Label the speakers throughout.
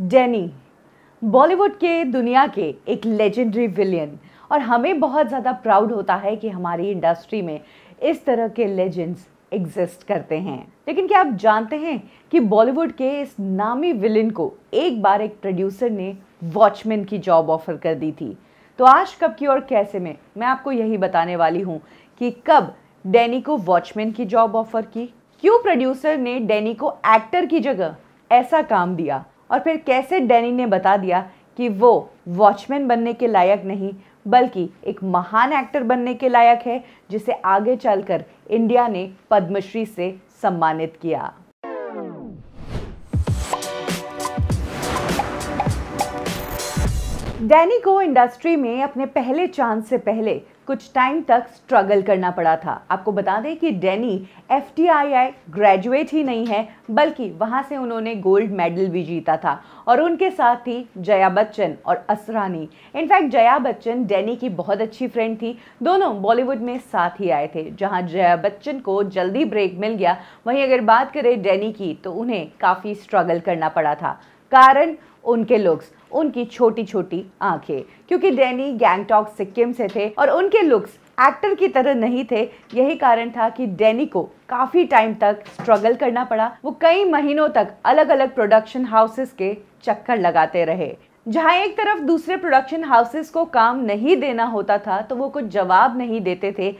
Speaker 1: डेनी बॉलीवुड के दुनिया के एक लेजेंडरी विलियन और हमें बहुत ज़्यादा प्राउड होता है कि हमारी इंडस्ट्री में इस तरह के लेजेंड्स एग्जिस्ट करते हैं लेकिन क्या आप जानते हैं कि बॉलीवुड के इस नामी विलियन को एक बार एक प्रोड्यूसर ने वॉचमैन की जॉब ऑफर कर दी थी तो आज कब की और कैसे में मैं आपको यही बताने वाली हूँ कि कब डैनी को वॉचमैन की जॉब ऑफर की क्यों प्रोड्यूसर ने डैनी को एक्टर की जगह ऐसा काम दिया और फिर कैसे डैनी ने बता दिया कि वो वॉचमैन बनने के लायक नहीं बल्कि एक महान एक्टर बनने के लायक है जिसे आगे चलकर इंडिया ने पद्मश्री से सम्मानित किया डैनी को इंडस्ट्री में अपने पहले चांस से पहले कुछ टाइम तक स्ट्रगल करना पड़ा था आपको बता दें कि डेनी एफ ग्रेजुएट ही नहीं है बल्कि वहाँ से उन्होंने गोल्ड मेडल भी जीता था और उनके साथ थी जया बच्चन और असरानी इनफैक्ट जया बच्चन डेनी की बहुत अच्छी फ्रेंड थी दोनों बॉलीवुड में साथ ही आए थे जहाँ जया बच्चन को जल्दी ब्रेक मिल गया वहीं अगर बात करें डैनी की तो उन्हें काफ़ी स्ट्रगल करना पड़ा था कारण उनके लुक्स उनकी छोटी छोटी आंखें क्योंकि डैनी गैंगटॉक सिक्किम से थे और उनके लुक्स एक्टर की तरह नहीं थे यही कारण था कि डैनी को काफ़ी टाइम तक स्ट्रगल करना पड़ा वो कई महीनों तक अलग अलग प्रोडक्शन हाउसेस के चक्कर लगाते रहे जहाँ एक तरफ दूसरे प्रोडक्शन हाउसेस को काम नहीं देना होता था तो वो कुछ जवाब नहीं देते थे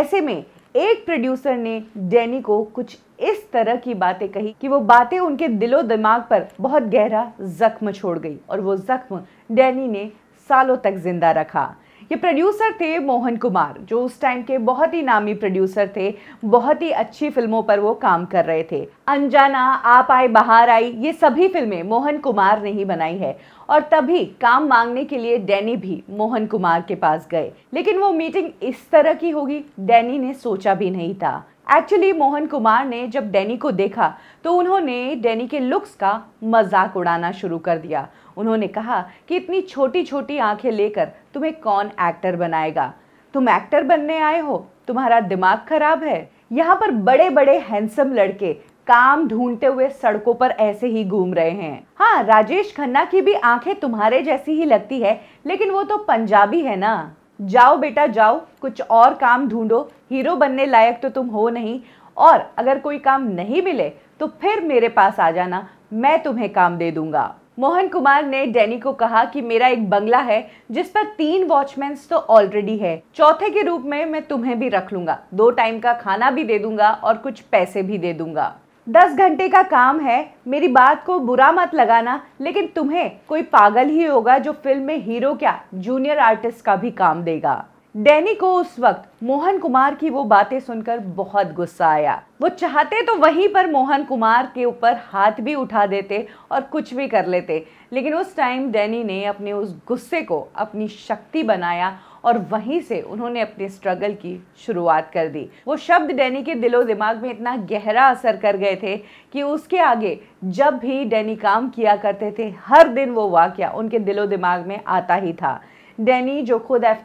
Speaker 1: ऐसे में एक प्रोड्यूसर ने डैनी को कुछ इस तरह की बातें कही कि वो बातें उनके दिलो दिमाग पर बहुत गहरा जख्म छोड़ गई और वो जख्म डेनी ने सालों तक जिंदा रखा ये प्रोड्यूसर थे मोहन कुमार जो उस टाइम के बहुत ही नामी प्रोड्यूसर थे बहुत ही अच्छी फिल्मों पर वो काम कर रहे थे अनजाना आप आए बाहर आई ये सभी फिल्में मोहन कुमार ने ही बनाई है और तभी काम मांगने के लिए डैनी भी मोहन कुमार के पास गए लेकिन वो मीटिंग इस तरह की होगी डैनी ने सोचा भी नहीं था एक्चुअली मोहन कुमार ने जब डैनी को देखा तो उन्होंने डैनी के लुक्स का मजाक उड़ाना शुरू कर दिया उन्होंने कहा कि इतनी छोटी छोटी आंखें लेकर तुम्हें कौन एक्टर बनाएगा तुम एक्टर बनने आए हो तुम्हारा दिमाग खराब है यहाँ पर बड़े बड़े हैंडसम लड़के काम ढूंढते हुए सड़कों पर ऐसे ही घूम रहे हैं हाँ राजेश खन्ना की भी आंखें तुम्हारे जैसी ही लगती है लेकिन वो तो पंजाबी है ना जाओ बेटा जाओ कुछ और काम ढूंढो हीरो बनने लायक तो तुम हो नहीं और अगर कोई काम नहीं मिले तो फिर मेरे पास आ जाना मैं तुम्हें काम दे दूंगा मोहन कुमार ने डैनी को कहा कि मेरा एक बंगला है जिस पर तीन वॉचमैन तो ऑलरेडी है चौथे के रूप में मैं तुम्हें भी रख लूंगा दो टाइम का खाना भी दे दूंगा और कुछ पैसे भी दे दूंगा दस घंटे का काम है मेरी बात को बुरा मत लगाना लेकिन तुम्हें कोई पागल ही होगा जो फिल्म में हीरो क्या जूनियर आर्टिस्ट का भी काम देगा डैनी को उस वक्त मोहन कुमार की वो बातें सुनकर बहुत गुस्सा आया वो चाहते तो वहीं पर मोहन कुमार के ऊपर हाथ भी उठा देते और कुछ भी कर लेते लेकिन उस टाइम डैनी ने अपने उस गुस्से को अपनी शक्ति बनाया और वहीं से उन्होंने अपने स्ट्रगल की शुरुआत कर दी वो शब्द डैनी के दिलो दिमाग में इतना गहरा असर कर गए थे कि उसके आगे जब भी डैनी काम किया करते थे हर दिन वो वाक्य उनके दिलो दिमाग में आता ही था डेनी जो खुद एफ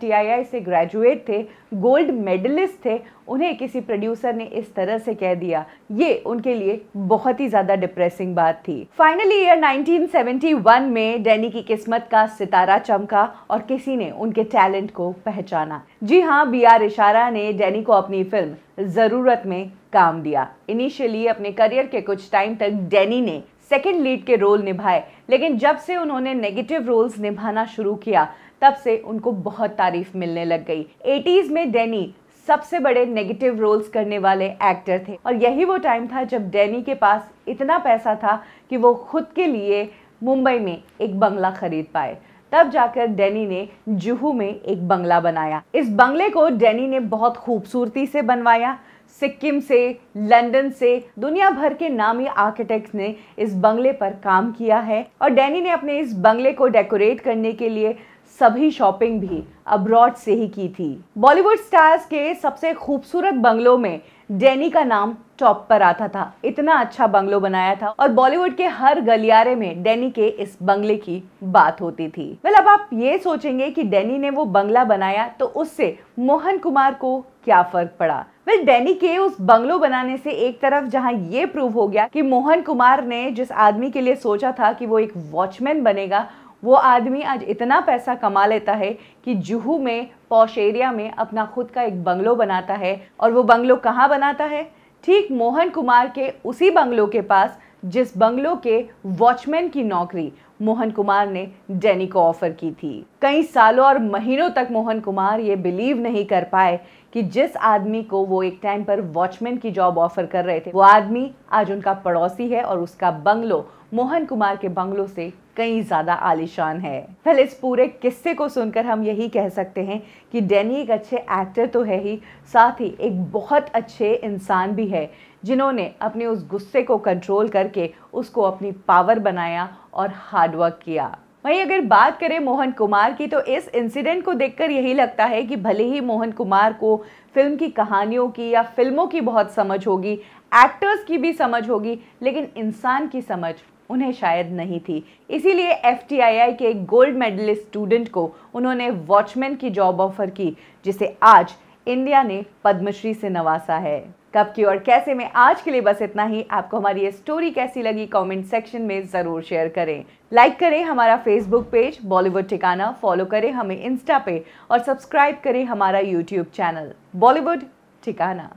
Speaker 1: से ग्रेजुएट थे गोल्ड मेडलिस्ट थे उन्हें किसी प्रोड्यूसर ने इस तरह से कह दिया ये उनके लिए बहुत ही ज़्यादा डिप्रेसिंग बात थी फाइनली ईयर 1971 में डेनी की किस्मत का सितारा चमका और किसी ने उनके टैलेंट को पहचाना जी हाँ बी आर इशारा ने डेनी को अपनी फिल्म ज़रूरत में काम दिया इनिशियली अपने करियर के कुछ टाइम तक डेनी ने सेकेंड लीड के रोल निभाए लेकिन जब से उन्होंने नेगेटिव रोल्स निभाना शुरू किया तब से उनको बहुत तारीफ मिलने लग गई एटीज़ में डेनी सबसे बड़े नेगेटिव रोल्स करने वाले एक्टर थे और यही वो टाइम था जब डेनी के पास इतना पैसा था कि वो खुद के लिए मुंबई में एक बंगला खरीद पाए तब जाकर डेनी ने जुहू में एक बंगला बनाया इस बंगले को डेनी ने बहुत खूबसूरती से बनवाया सिक्किम से लंदन से दुनिया भर के नामी आर्किटेक्ट्स ने इस बंगले पर काम किया है और डेनी ने अपने इस बंगले को डेकोरेट करने के लिए सभी शॉपिंग भी अब्रॉड से ही की थी बॉलीवुड स्टार्स के सबसे खूबसूरत बंगलों में डेनी का नाम टॉप पर आता था इतना अच्छा बंगलो बनाया था और बॉलीवुड के हर गलियारे में डेनी के इस बंगले की बात होती थी वेल अब आप ये सोचेंगे कि डेनी ने वो बंगला बनाया तो उससे मोहन कुमार को क्या फर्क पड़ा वेल डेनी के उस बंगलो बनाने से एक तरफ जहां ये प्रूव हो गया कि मोहन कुमार ने जिस आदमी के लिए सोचा था कि वो एक वॉचमैन बनेगा वो आदमी आज इतना पैसा कमा लेता है कि जुहू में पौश एरिया में अपना खुद का एक बंगलो बनाता है और वो बंगलो कहाँ बनाता है ठीक मोहन कुमार के उसी बंगलो के पास जिस बंगलो के वॉचमैन की नौकरी मोहन कुमार ने डेनी को ऑफर की थी कई सालों और महीनों तक मोहन कुमार ये बिलीव नहीं कर पाए कि जिस आदमी को वो एक टाइम पर वॉचमैन की जॉब ऑफर कर रहे थे वो आदमी आज उनका पड़ोसी है और उसका बंगलो मोहन कुमार के बंगलों से कहीं ज़्यादा आलिशान है फिर इस पूरे किस्से को सुनकर हम यही कह सकते हैं कि डैनी एक अच्छे एक्टर तो है ही साथ ही एक बहुत अच्छे इंसान भी है जिन्होंने अपने उस गुस्से को कंट्रोल करके उसको अपनी पावर बनाया और हार्डवर्क किया वहीं अगर बात करें मोहन कुमार की तो इस इंसिडेंट को देखकर यही लगता है कि भले ही मोहन कुमार को फिल्म की कहानियों की या फिल्मों की बहुत समझ होगी एक्टर्स की भी समझ होगी लेकिन इंसान की समझ उन्हें शायद नहीं थी इसीलिए एफ के एक गोल्ड मेडलिस्ट स्टूडेंट को उन्होंने वॉचमैन की जॉब ऑफर की जिसे आज इंडिया ने पद्मश्री से नवासा है कब की और कैसे में आज के लिए बस इतना ही आपको हमारी ये स्टोरी कैसी लगी कमेंट सेक्शन में ज़रूर शेयर करें लाइक करें हमारा फेसबुक पेज बॉलीवुड ठिकाना फॉलो करें हमें इंस्टा पे और सब्सक्राइब करें हमारा यूट्यूब चैनल बॉलीवुड ठिकाना